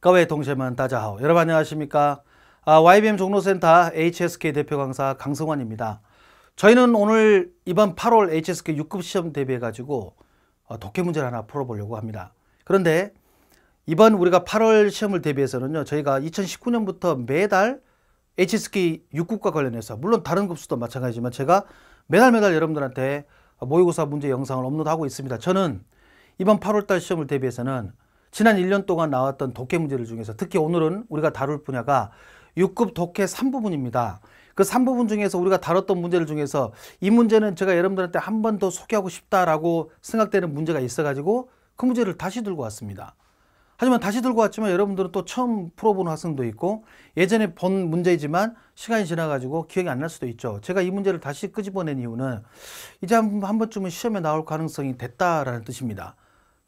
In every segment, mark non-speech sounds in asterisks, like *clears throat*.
各位同学们大家好. 여러분 안녕하십니까? 아, YBM 종로센터 HSK 대표 강사 강성환입니다. 저희는 오늘 이번 8월 HSK 6급 시험 대비해 가지고 어, 독해 문제를 하나 풀어보려고 합니다. 그런데 이번 우리가 8월 시험을 대비해서는요. 저희가 2019년부터 매달 HSK 6급과 관련해서 물론 다른 급수도 마찬가지지만 제가 매달 매달 여러분들한테 모의고사 문제 영상을 업로드하고 있습니다. 저는 이번 8월달 시험을 대비해서는 지난 1년 동안 나왔던 독해 문제들 중에서 특히 오늘은 우리가 다룰 분야가 6급 독해 3부분입니다. 그 3부분 중에서 우리가 다뤘던 문제들 중에서 이 문제는 제가 여러분들한테 한 번 더 소개하고 싶다라고 생각되는 문제가 있어가지고 그 문제를 다시 들고 왔습니다. 하지만 다시 들고 왔지만 여러분들은 또 처음 풀어보는 학생도 있고 예전에 본 문제이지만 시간이 지나가지고 기억이 안 날 수도 있죠. 제가 이 문제를 다시 끄집어낸 이유는 이제 한 번쯤은 시험에 나올 가능성이 됐다라는 뜻입니다.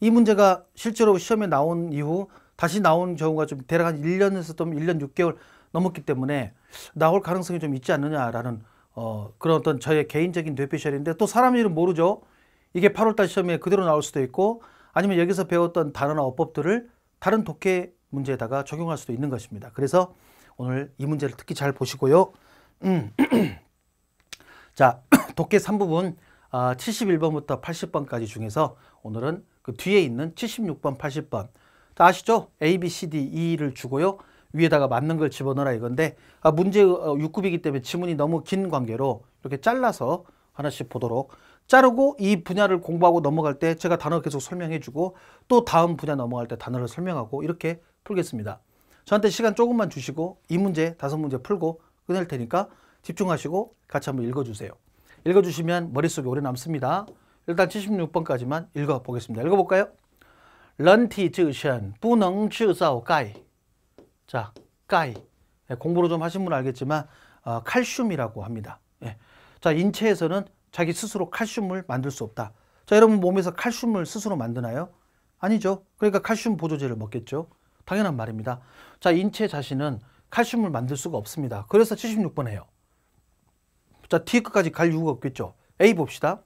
이 문제가 실제로 시험에 나온 이후 다시 나온 경우가 좀 대략 한 1년에서 좀 1년 6개월 넘었기 때문에 나올 가능성이 좀 있지 않느냐라는 어, 그런 어떤 저의 개인적인 뇌피셜인데 또 사람 일은 모르죠. 이게 8월달 시험에 그대로 나올 수도 있고 아니면 여기서 배웠던 단어나 어법들을 다른 독해 문제에다가 적용할 수도 있는 것입니다. 그래서 오늘 이 문제를 특히 잘 보시고요. 음. *clears throat* 자, *clears throat* 독해 3부분 아, 71번부터 80번까지 중에서 오늘은 그 뒤에 있는 76번, 80번. 다 아시죠? A, B, C, D, E를 주고요. 위에다가 맞는 걸 집어넣어라 이건데 아, 문제 6급이기 어, 때문에 지문이 너무 긴 관계로 이렇게 잘라서 하나씩 보도록 자르고 이 분야를 공부하고 넘어갈 때 제가 단어 계속 설명해주고 또 다음 분야 넘어갈 때 단어를 설명하고 이렇게 풀겠습니다. 저한테 시간 조금만 주시고 이 문제 다섯 문제 풀고 끝낼 테니까 집중하시고 같이 한번 읽어주세요. 읽어주시면 머릿속에 오래 남습니다. 일단 76번까지만 읽어보겠습니다. 읽어볼까요? 런티즈션, 부능즈사오 자, 까 예, 공부를 좀 하신 분 알겠지만 어, 칼슘이라고 합니다. 예. 자, 인체에서는 자기 스스로 칼슘을 만들 수 없다. 자, 여러분 몸에서 칼슘을 스스로 만드나요? 아니죠. 그러니까 칼슘 보조제를 먹겠죠. 당연한 말입니다. 자, 인체 자신은 칼슘을 만들 수가 없습니다. 그래서 76번 해요. 자, 뒤 끝까지 갈 이유가 없겠죠. A 봅시다.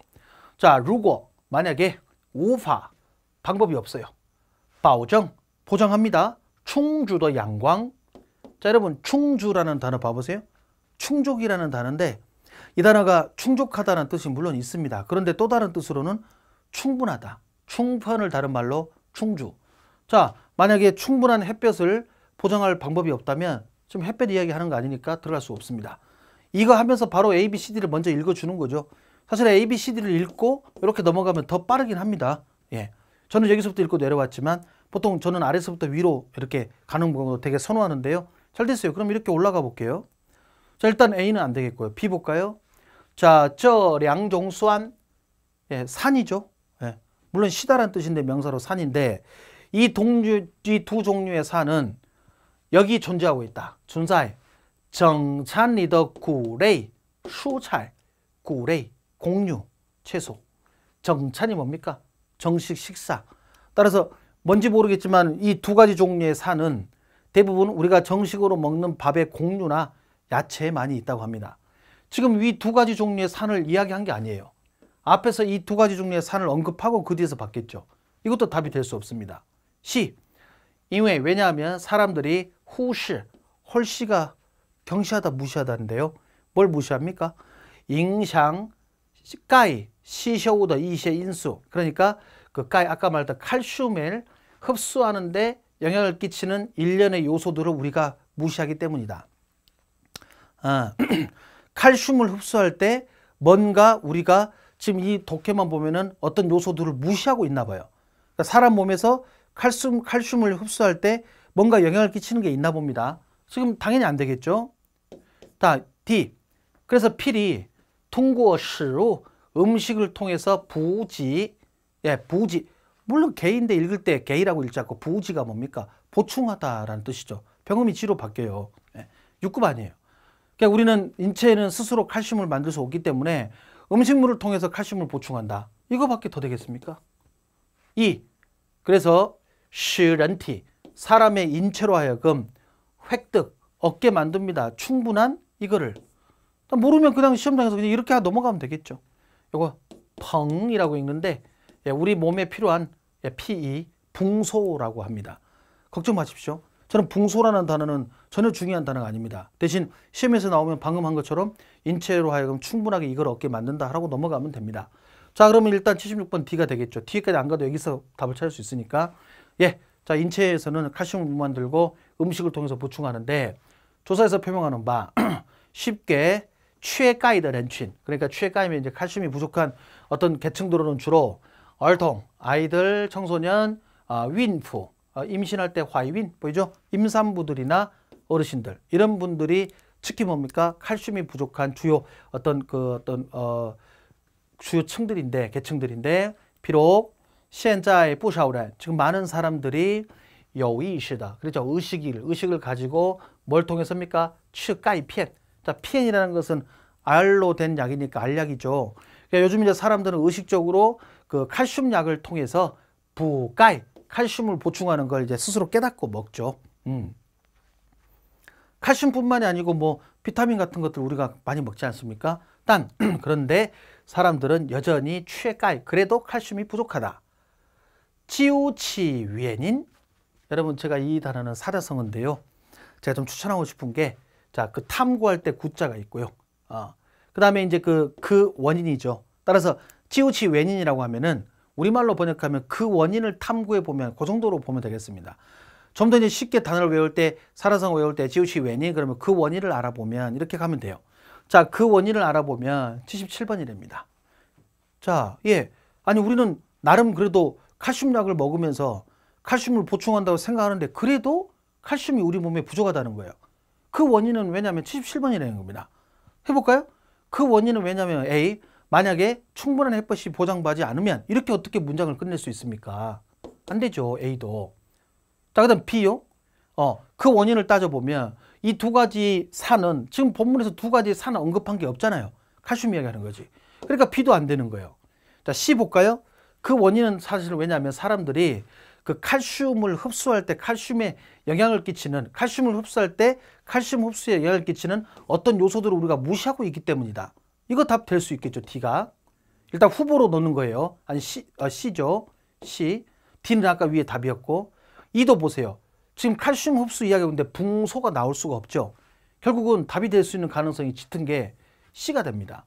자, 如果 만약에 우法 방법이 없어요. 보정 보장합니다. 충주도 양광. 자, 여러분 충주라는 단어 봐보세요. 충족이라는 단어인데 이 단어가 충족하다는 뜻이 물론 있습니다. 그런데 또 다른 뜻으로는 충분하다. 충편을 다른 말로 충주. 자, 만약에 충분한 햇볕을 보장할 방법이 없다면 지금 햇볕 이야기하는 거 아니니까 들어갈 수 없습니다. 이거 하면서 바로 A, B, C, D를 먼저 읽어주는 거죠. 사실 A, B, C, D를 읽고 이렇게 넘어가면 더 빠르긴 합니다. 예. 저는 여기서부터 읽고 내려왔지만 보통 저는 아래서부터 위로 이렇게 가는 경우도 되게 선호하는데요. 잘 됐어요. 그럼 이렇게 올라가 볼게요. 자, 일단 A는 안 되겠고요. B 볼까요? 자, 저 량종수안 예, 산이죠. 예. 물론 시다란 뜻인데 명사로 산인데 이 동류 이두 종류의 산은 여기 존재하고 있다. 존재. 정찬리더 구레이, 수찰 구레이. 공유, 채소. 정찬이 뭡니까? 정식 식사. 따라서 뭔지 모르겠지만 이 두 가지 종류의 산은 대부분 우리가 정식으로 먹는 밥의 공유나 야채에 많이 있다고 합니다. 지금 이 두 가지 종류의 산을 이야기한 게 아니에요. 앞에서 이 두 가지 종류의 산을 언급하고 그 뒤에서 봤겠죠. 이것도 답이 될 수 없습니다. 시. 이외 왜냐하면 사람들이 후시, 홀시가 경시하다 무시하다는데요. 뭘 무시합니까? 잉샹, 까이, 시셔우더, 이시의 인수. 그러니까 그 까이 아까 말했던 칼슘을 흡수하는데 영향을 끼치는 일련의 요소들을 우리가 무시하기 때문이다. 아, *clears throat* 칼슘을 흡수할 때 뭔가 우리가 지금 이 도케만 보면은 어떤 요소들을 무시하고 있나 봐요. 그러니까 사람 몸에서 칼슘, 칼슘을 흡수할 때 뭔가 영향을 끼치는 게 있나 봅니다. 지금 당연히 안 되겠죠? 자, D. 그래서 필이 통구어시로 음식을 통해서 부지, 예, 부지. 물론 개인데 읽을 때 개이라고 읽지 않고 부지가 뭡니까? 보충하다라는 뜻이죠. 병음이 지로 바뀌어요. 예, 6급 아니에요. 그러니까 우리는 인체에는 스스로 칼슘을 만들 수 없기 때문에 음식물을 통해서 칼슘을 보충한다. 이거밖에 더 되겠습니까? 2. 그래서 시런티 사람의 인체로 하여금 획득 얻게 만듭니다. 충분한 이거를 모르면 그냥 시험장에서 그냥 이렇게 넘어가면 되겠죠. 이거 펑이라고 읽는데 예, 우리 몸에 필요한 예, PE, 붕소라고 합니다. 걱정 마십시오. 저는 붕소라는 단어는 전혀 중요한 단어가 아닙니다. 대신 시험에서 나오면 방금 한 것처럼 인체로 하여금 충분하게 이걸 얻게 만든다 라고 넘어가면 됩니다. 자 그러면 일단 76번 D가 되겠죠. D까지 안 가도 여기서 답을 찾을 수 있으니까 예, 자 인체에서는 칼슘을 만들고 음식을 통해서 보충하는데 조사에서 표명하는 바 *clears throat* 쉽게 취해까이더 렌친. 그러니까 취해까이면 이제 칼슘이 부족한 어떤 계층들은 주로 얼통, 아이들, 청소년, 어, 아, 윈프, 어, 임신할 때 화이윈 보이죠? 임산부들이나 어르신들 이런 분들이 특히 뭡니까 칼슘이 부족한 주요 어떤 그 어떤 어 주요 층들인데 계층들인데 비록 현자의 부샤오란 지금 많은 사람들이 여의시다 그렇죠 의식을 의식을 가지고 뭘 통해서입니까 치까이피 자, PN이라는 것은 알로 된 약이니까 알약이죠. 그러니까 요즘 이제 사람들은 의식적으로 그 칼슘 약을 통해서 부가이 칼슘을 보충하는 걸 이제 스스로 깨닫고 먹죠. 음. 칼슘뿐만이 아니고 뭐 비타민 같은 것들 우리가 많이 먹지 않습니까? 딴 *clears throat* 그런데 사람들은 여전히 취해까이 그래도 칼슘이 부족하다. 치우치 위엔인 여러분 제가 이 단어는 사자성어인데요. 제가 좀 추천하고 싶은 게 자, 그 탐구할 때 구자가 있고요. 아, 그 다음에 이제 그, 그 원인이죠. 따라서 치우치 원인이라고 하면은 우리말로 번역하면 그 원인을 탐구해 보면 그 정도로 보면 되겠습니다. 좀 더 이제 쉽게 단어를 외울 때, 살아성 외울 때 지우치 원인 그러면 그 원인을 알아보면 이렇게 가면 돼요. 자, 그 원인을 알아보면 7 7번이됩니다 자, 예. 아니 우리는 나름 그래도 칼슘약을 먹으면서 칼슘을 보충한다고 생각하는데 그래도 칼슘이 우리 몸에 부족하다는 거예요. 그 원인은 왜냐하면 77번이라는 겁니다. 해볼까요? 그 원인은 왜냐하면 A 만약에 충분한 햇볕이 보장받지 않으면 이렇게 어떻게 문장을 끝낼 수 있습니까? 안 되죠. A도. 자, 그 다음 B요. 어, 그 원인을 따져보면 이 두 가지 산은 지금 본문에서 두 가지 산을 언급한 게 없잖아요. 칼슘 이야기하는 거지. 그러니까 B도 안 되는 거예요. 자, C 볼까요? 그 원인은 사실 왜냐하면 사람들이 그 칼슘을 흡수할 때 칼슘에 영향을 끼치는 칼슘을 흡수할 때 칼슘 흡수에 영향을 끼치는 어떤 요소들을 우리가 무시하고 있기 때문이다. 이거 답 될 수 있겠죠. D가. 일단 후보로 넣는 거예요. 아니 C, 아, C죠. C. D는 아까 위에 답이었고 E도 보세요. 지금 칼슘 흡수 이야기인데 붕소가 나올 수가 없죠. 결국은 답이 될 수 있는 가능성이 짙은 게 C가 됩니다.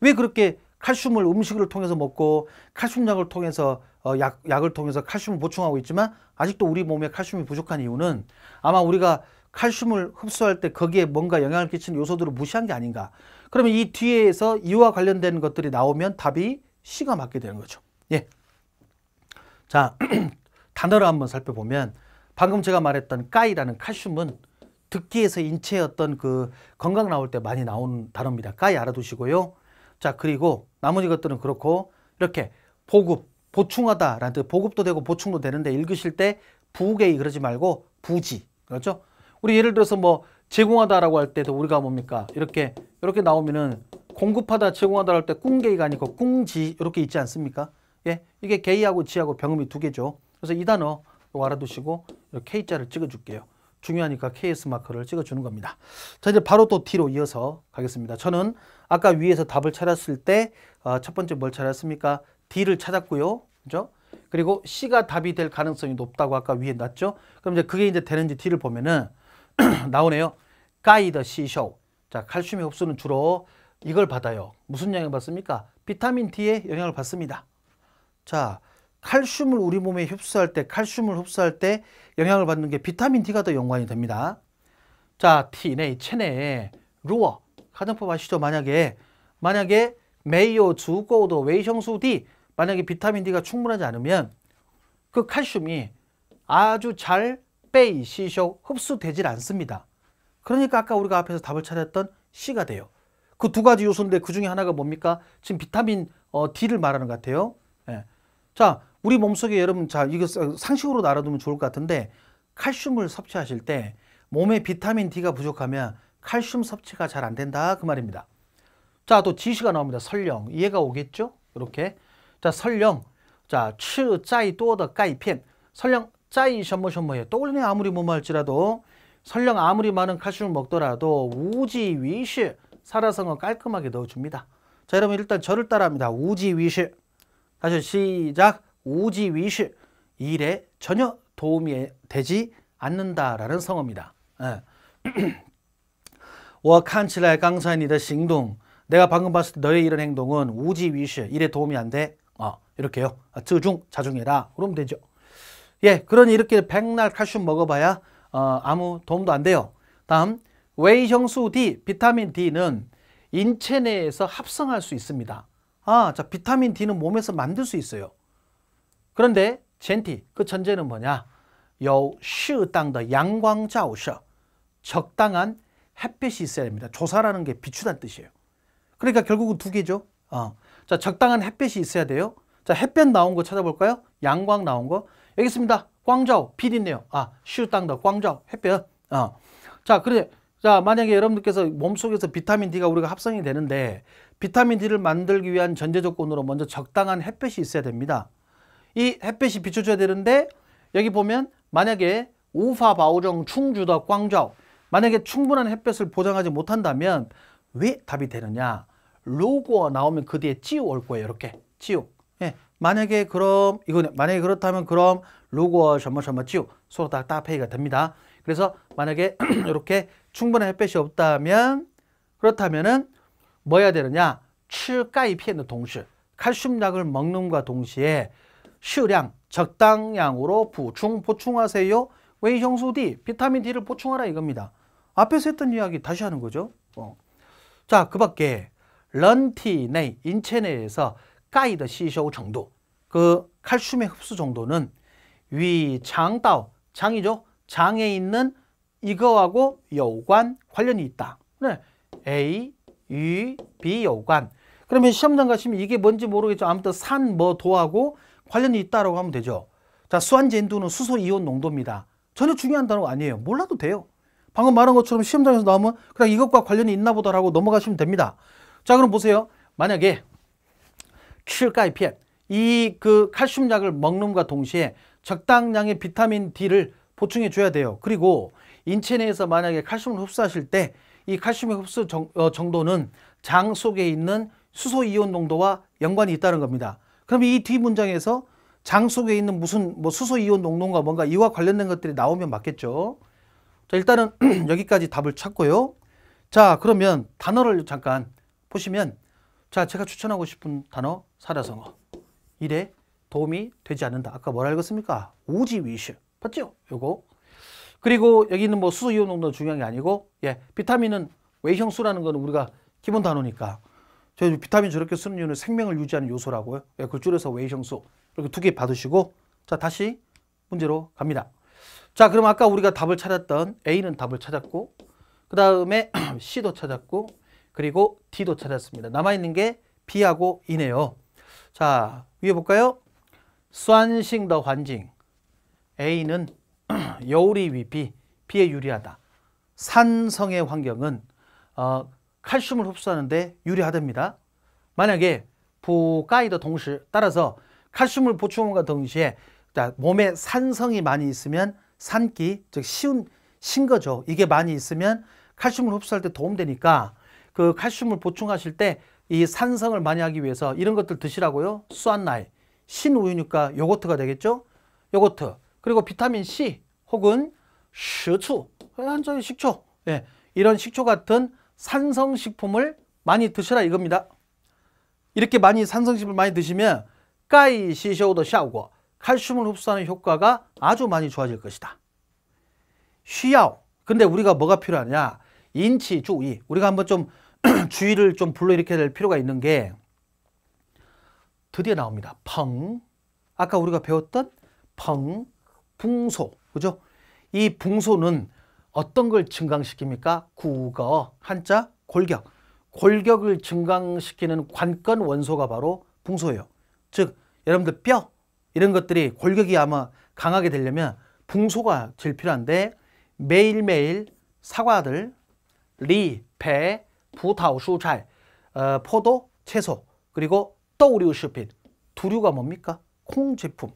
왜 그렇게 칼슘을 음식을 통해서 먹고 칼슘약을 통해서 어, 약, 약을 통해서 칼슘을 보충하고 있지만 아직도 우리 몸에 칼슘이 부족한 이유는 아마 우리가 칼슘을 흡수할 때 거기에 뭔가 영향을 끼치는 요소들을 무시한 게 아닌가. 그러면 이 뒤에서 이와 관련된 것들이 나오면 답이 C가 맞게 되는 거죠. 예. 자, *clears throat* 단어를 한번 살펴보면 방금 제가 말했던 까이라는 칼슘은 듣기에서 인체의 어떤 그 건강 나올 때 많이 나온 단어입니다. 까이 알아두시고요. 자 그리고 나머지 것들은 그렇고 이렇게 보급, 보충하다라는 뜻 보급도 되고 보충도 되는데 읽으실 때 부계이 그러지 말고 부지 그렇죠? 우리 예를 들어서 뭐 제공하다라고 할 때도 우리가 뭡니까 이렇게 이렇게 나오면은 공급하다 제공하다 할 때 꿍게이가 아니고 꿍지 이렇게 있지 않습니까? 예, 이게 개이하고 지하고 병음이 두 개죠. 그래서 이 단어 알아두시고 K자를 찍어줄게요. 중요하니까 KS 마크를 찍어주는 겁니다. 자 이제 바로 또 D로 이어서 가겠습니다. 저는 아까 위에서 답을 찾았을 때첫 어, 번째 뭘 찾았습니까? D를 찾았고요. 그죠? 그리고 C가 답이 될 가능성이 높다고 아까 위에 놨죠? 그럼 이제 그게 이제 되는지 D를 보면은 *clears throat* 나오네요. 가이더 C쇼. 자, 칼슘의 흡수는 주로 이걸 받아요. 무슨 영향을 받습니까? 비타민 D의 영향을 받습니다. 자, 칼슘을 우리 몸에 흡수할 때 칼슘을 흡수할 때 영향을 받는 게 비타민 D가 더 연관이 됩니다. 자, T 내 체내에 루어 가정법 아시죠? 만약에 만약에 메이오 주고도 웨이형수 D 만약에 비타민 D가 충분하지 않으면 그 칼슘이 아주 잘 빼이시쇼 흡수되질 않습니다. 그러니까 아까 우리가 앞에서 답을 찾았던 C가 돼요. 그 두 가지 요소인데 그 중에 하나가 뭡니까? 지금 비타민 어, D를 말하는 것 같아요. 예. 자, 우리 몸속에 여러분 자 이거 상식으로 알아두면 좋을 것 같은데 칼슘을 섭취하실 때 몸에 비타민 D가 부족하면 칼슘 섭취가 잘 안 된다 그 말입니다. 자 또 지시가 나옵니다. 설령 이해가 오겠죠? 이렇게 자 설령 자 추 짜이, 또더, 까이, 펜 설령 짜이, 셔머, 셔머에 또올리네 아무리 뭐뭐 할지라도 설령 아무리 많은 칼슘을 먹더라도 우지, 위시 살아성어 깔끔하게 넣어줍니다. 자 여러분 일단 저를 따라합니다. 우지, 위시 다시 시작 오지위시 일에 전혀 도움이 되지 않는다라는 성어입니다. 워칸칠라의 강사인이의 내가 방금 봤을 때 너의 이런 행동은 우지위시 일에 도움이 안 돼. 어, 이렇게요. 쯔중 아, 자중해라. 그러면 되죠. 예, 그러니 이렇게 백날 칼슘 먹어봐야 어, 아무 도움도 안 돼요. 다음 웨 형수 D, 비타민 D는 인체 내에서 합성할 수 있습니다. 아, 자 비타민 D는 몸에서 만들 수 있어요. 그런데 젠티, 그 전제는 뭐냐? 요 시당의 양광자우 적당한 햇빛이 있어야 됩니다. 조사라는 게 비추란 뜻이에요. 그러니까 결국은 두 개죠. 어. 자, 적당한 햇빛이 있어야 돼요. 자, 햇볕 나온 거 찾아볼까요? 양광 나온 거. 여기 있습니다. 광저우, 빛 있네요. 아, 시당더 광저우, 햇볕. 어. 자, 그래. 자, 만약에 여러분들께서 몸속에서 비타민 D가 우리가 합성이 되는데 비타민 D를 만들기 위한 전제 조건으로 먼저 적당한 햇볕이 있어야 됩니다. 이 햇빛이 비춰줘야 되는데 여기 보면 만약에 우화바우정 충주더 꽝좌오 만약에 충분한 햇볕을 보장하지 못한다면 왜 답이 되느냐 로고 가 나오면 그 뒤에 찌우올 거예요 이렇게 찌우 예. 만약에 그럼 이거 만약에 그렇다면 그럼 로고 셔머점머찌우 서로 다 따페이가 됩니다 그래서 만약에 *clears throat* 이렇게 충분한 햇볕이 없다면 그렇다면은 뭐 해야 되느냐 칠까이 피해는 동시 칼슘약을 먹는과 동시에 适량, 적당량으로 보충, 보충하세요. 외형수 D, 비타민 D를 보충하라 이겁니다. 앞에서 했던 이야기 다시 하는 거죠. 어. 자, 그 밖에 런티 내, 인체 내에서 까이드 시쇼 정도, 그 칼슘의 흡수 정도는 위, 장, 다 장이죠. 장에 있는 이거하고 여관 관련이 있다. 네. A, U, B 여관. 그러면 시험장 가시면 이게 뭔지 모르겠죠. 아무튼 산, 뭐, 도하고 관련이 있다라고 하면 되죠. 자, 수환젠두는 수소 이온 농도입니다. 전혀 중요한 단어가 아니에요. 몰라도 돼요. 방금 말한 것처럼 시험장에서 나오면 그냥 이것과 관련이 있나 보다라고 넘어가시면 됩니다. 자, 그럼 보세요. 만약에 칠가이피엔 이그 칼슘 약을 먹는과 동시에 적당량의 비타민 D를 보충해 줘야 돼요. 그리고 인체 내에서 만약에 칼슘을 흡수하실 때 이 칼슘의 흡수 정, 어, 정도는 장 속에 있는 수소 이온 농도와 연관이 있다는 겁니다. 그럼 이 뒤 문장에서 장 속에 있는 무슨 뭐 수소 이온 농농가 뭔가 이와 관련된 것들이 나오면 맞겠죠. 자, 일단은 *clears throat* 여기까지 답을 찾고요. 자, 그러면 단어를 잠깐 보시면 자, 제가 추천하고 싶은 단어 사라성어. 일에 도움이 되지 않는다. 아까 뭐라 읽었습니까? 오지 위슈. 봤죠? 요거. 그리고 여기 있는 뭐 수소 이온 농도 중요한 게 아니고 예, 비타민은 외형수라는 거는 우리가 기본 단어니까 저희 비타민 저렇게 쓰는 이유는 생명을 유지하는 요소라고요. 예, 그걸 줄여서 웨형수 이렇게 두 개 받으시고 자 다시 문제로 갑니다. 자 그럼 아까 우리가 답을 찾았던 A는 답을 찾았고 그 다음에 *clears throat* C도 찾았고 그리고 D도 찾았습니다. 남아있는 게 B하고 E네요. 자 위에 볼까요? 수안싱 더 환징 A는 *clears throat* 여울이 위 B, B에 유리하다. 산성의 환경은 어, 칼슘을 흡수하는데 유리하답니다. 만약에 부가이더 동시 따라서 칼슘을 보충함과 동시에 몸에 산성이 많이 있으면 산기 즉 쉬운 신 거죠. 이게 많이 있으면 칼슘을 흡수할 때 도움되니까 그 칼슘을 보충하실 때 이 산성을 많이 하기 위해서 이런 것들 드시라고요. 수안나이, 신우유니까 요거트가 되겠죠. 요거트 그리고 비타민 C 혹은 슈추 한자의 식초 예, 이런 식초 같은 산성식품을 많이 드셔라 이겁니다. 이렇게 많이 산성식품을 많이 드시면 까이 시쇼우도 샤오고 칼슘을 흡수하는 효과가 아주 많이 좋아질 것이다. 쉬야오. 근데 우리가 뭐가 필요하냐? 인치 주의. 우리가 한번 좀 *clears throat* 주의를 좀 불러일으켜야 될 필요가 있는 게 드디어 나옵니다. 펑. 아까 우리가 배웠던 펑, 붕소. 그죠? 이 붕소는 어떤 걸 증강시킵니까? 국어, 한자, 골격. 골격을 증강시키는 관건 원소가 바로 붕소예요. 즉, 여러분들 뼈 이런 것들이 골격이 아마 강하게 되려면 붕소가 제일 필요한데 매일매일 사과들, 리, 배, 부타우수잘, 어, 포도, 채소, 그리고 떠우리우슈핏 두류가 뭡니까? 콩 제품.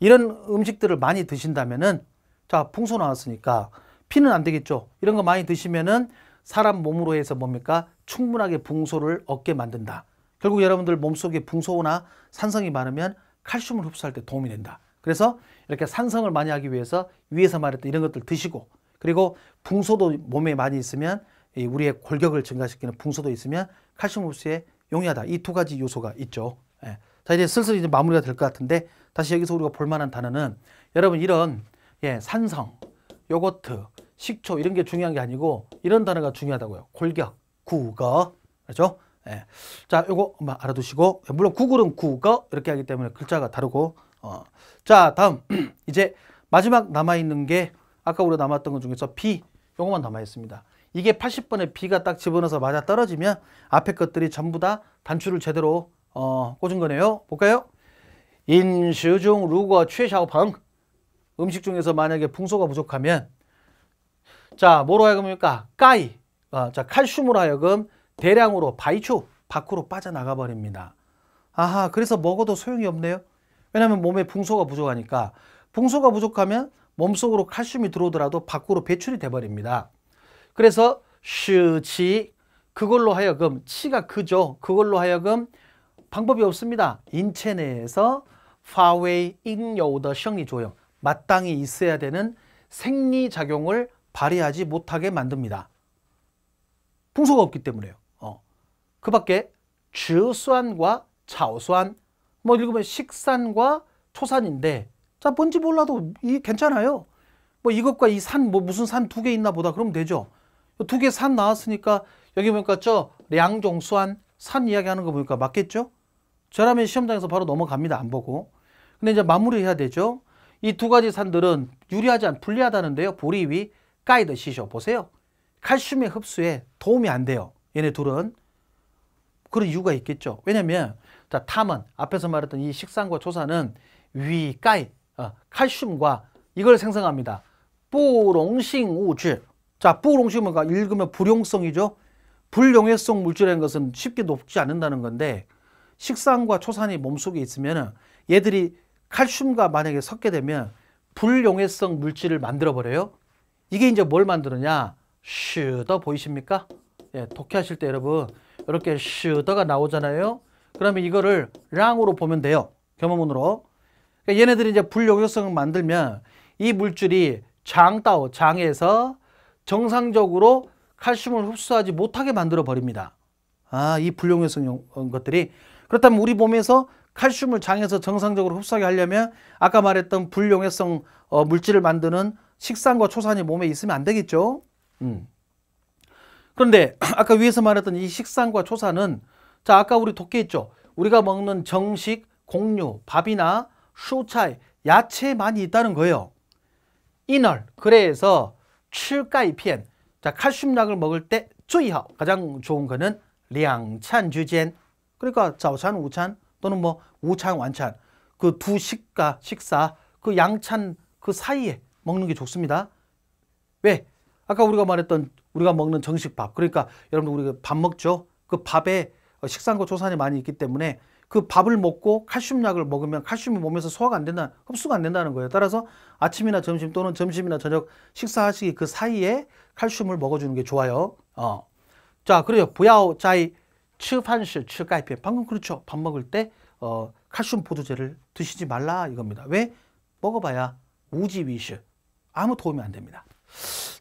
이런 음식들을 많이 드신다면은 자, 붕소 나왔으니까 피는 안 되겠죠. 이런 거 많이 드시면은 사람 몸으로 해서 뭡니까? 충분하게 붕소를 얻게 만든다. 결국 여러분들 몸속에 붕소나 산성이 많으면 칼슘을 흡수할 때 도움이 된다. 그래서 이렇게 산성을 많이 하기 위해서 위에서 말했던 이런 것들 드시고 그리고 붕소도 몸에 많이 있으면 우리의 골격을 증가시키는 붕소도 있으면 칼슘 흡수에 용이하다. 이 두 가지 요소가 있죠. 예. 자 이제 슬슬 이제 마무리가 될 것 같은데 다시 여기서 우리가 볼만한 단어는 여러분 이런 예, 산성, 요거트, 식초 이런 게 중요한 게 아니고 이런 단어가 중요하다고요. 골격, 국어. 그렇죠? 예. 자, 요거 한번 알아두시고 물론 구글은 국어 이렇게 하기 때문에 글자가 다르고 어. 자, 다음 *clears throat* 이제 마지막 남아 있는 게 아까 우리 남았던 것 중에서 비 요거만 남아 있습니다. 이게 80번에 비가 딱 집어넣어서 맞아 떨어지면 앞에 것들이 전부 다 단추를 제대로 어, 꽂은 거네요. 볼까요? 인슈중 루거 최샤오팡 음식 중에서 만약에 풍소가 부족하면 자, 뭐로 하여금입니까? 까이. 어, 자, 칼슘으로 하여금 대량으로 바이추 밖으로 빠져나가 버립니다. 아하, 그래서 먹어도 소용이 없네요. 왜냐면 몸에 붕소가 부족하니까 붕소가 부족하면 몸속으로 칼슘이 들어오더라도 밖으로 배출이 돼버립니다. 그래서 슈치 그걸로 하여금 치가 그죠. 그걸로 하여금 방법이 없습니다. 인체 내에서 파웨이 잉여더 성리 조형 마땅히 있어야 되는 생리작용을 발휘하지 못하게 만듭니다. 풍소가 없기 때문에요. 어. 그 밖에 주수안과 차수안뭐 읽으면 식산과 초산인데 자 뭔지 몰라도 이 괜찮아요. 뭐 이것과 이 산 뭐 무슨 산 두 개 있나 보다 그럼 되죠. 두 개 산 나왔으니까 여기 보니까 저 량종수안 산 이야기하는 거 보니까 맞겠죠? 저라면 시험장에서 바로 넘어갑니다. 안 보고. 근데 이제 마무리해야 되죠. 이 두 가지 산들은 유리하지 않, 불리하다는데요. 보리위, 가이 드시죠. 보세요. 칼슘의 흡수에 도움이 안 돼요. 얘네 둘은. 그런 이유가 있겠죠. 왜냐면 자, 탐은 앞에서 말했던 이 식산과 조산은 위, 까이, 어, 칼슘과 이걸 생성합니다. 뿌롱싱우질. 자, 뿌롱싱은 읽으면 불용성이죠. 불용해성 물질이라는 것은 쉽게 높지 않는다는 건데 식산과 초산이 몸속에 있으면 얘들이 칼슘과 만약에 섞게 되면 불용해성 물질을 만들어버려요. 이게 이제 뭘 만드느냐? 슈더 보이십니까? 예, 독해하실 때 여러분 이렇게 슈더가 나오잖아요. 그러면 이거를 랑으로 보면 돼요. 겸허문으로. 그러니까 얘네들이 이제 불용효성을 만들면 이 물질이 장따오, 장에서 정상적으로 칼슘을 흡수하지 못하게 만들어 버립니다. 아, 이 불용효성 어, 것들이 그렇다면 우리 몸에서 칼슘을 장에서 정상적으로 흡수하게 하려면 아까 말했던 불용해성 어, 물질을 만드는 식산과 초산이 몸에 있으면 안 되겠죠. 음. 그런데 *clears throat* 아까 위에서 말했던 이 식산과 초산은 자 아까 우리 독해했죠. 우리가 먹는 정식, 공류, 밥이나 쇼차이, 야채만이 있다는 거예요. 이널 그래서 吃钙片자 칼슘약을 먹을 때 주의하 가장 좋은 거는 两餐之间 그러니까 早餐, 우찬 또는 뭐 우찬, 완찬 그 두 식가 식사 그 양찬 그 사이에 먹는 게 좋습니다. 왜? 아까 우리가 말했던 우리가 먹는 정식밥. 그러니까 여러분들 우리가 그 밥 먹죠. 그 밥에 어, 식상과조산이 많이 있기 때문에 그 밥을 먹고 칼슘 약을 먹으면 칼슘이 몸에서 소화가 안 된다, 흡수가 안 된다는 거예요. 따라서 아침이나 점심 또는 점심이나 저녁 식사하시기 그 사이에 칼슘을 먹어주는 게 좋아요. 어. 자, 그래요. 부야오 자이 츠판시 츠가이피 방금 그렇죠. 밥 먹을 때 어, 칼슘 보조제를 드시지 말라 이겁니다. 왜? 먹어봐야 우지위슈 아무 도움이 안 됩니다.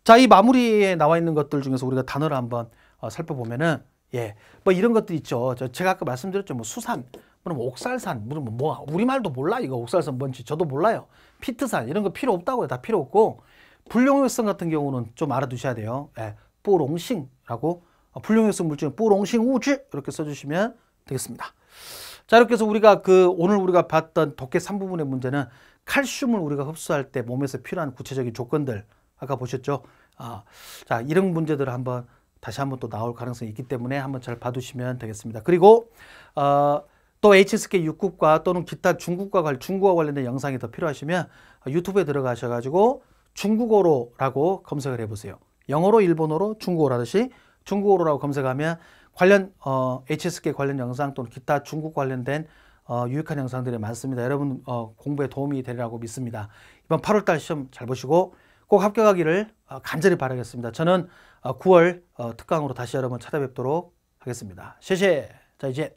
자, 이 마무리에 나와 있는 것들 중에서 우리가 단어를 한번 어, 살펴보면은 예, 뭐 이런 것들 있죠. 저 제가 아까 말씀드렸죠. 뭐 수산, 뭐 옥살산, 뭐, 뭐, 뭐 우리말도 몰라 이거 옥살산 뭔지 저도 몰라요. 피트산 이런 거 필요 없다고요. 다 필요 없고 불용효성 같은 경우는 좀 알아두셔야 돼요. 예, 뽀롱싱이라고 어, 불용효성 물질 뽀롱싱 우주 이렇게 써주시면 되겠습니다. 자 이렇게 해서 우리가 그 오늘 우리가 봤던 도깨 3부분의 문제는 칼슘을 우리가 흡수할 때 몸에서 필요한 구체적인 조건들 아까 보셨죠? 아, 자 이런 문제들을 한번 다시 한번 또 나올 가능성이 있기 때문에 한번 잘 봐두시면 되겠습니다. 그리고 어, 또 HSK 6국과 또는 기타 중국과, 관련, 중국과 관련된 영상이 더 필요하시면 유튜브에 들어가셔가지고 중국어로라고 검색을 해보세요. 영어로, 일본어로, 중국어로 하듯이 중국어로라고 검색하면 관련 어, HSK 관련 영상 또는 기타 중국 관련된 어, 유익한 영상들이 많습니다. 여러분 어, 공부에 도움이 되리라고 믿습니다. 이번 8월달 시험 잘 보시고 꼭 합격하기를 어, 간절히 바라겠습니다. 저는 어, 9월 어, 특강으로 다시 여러분 찾아뵙도록 하겠습니다. 셰셰! 자 이제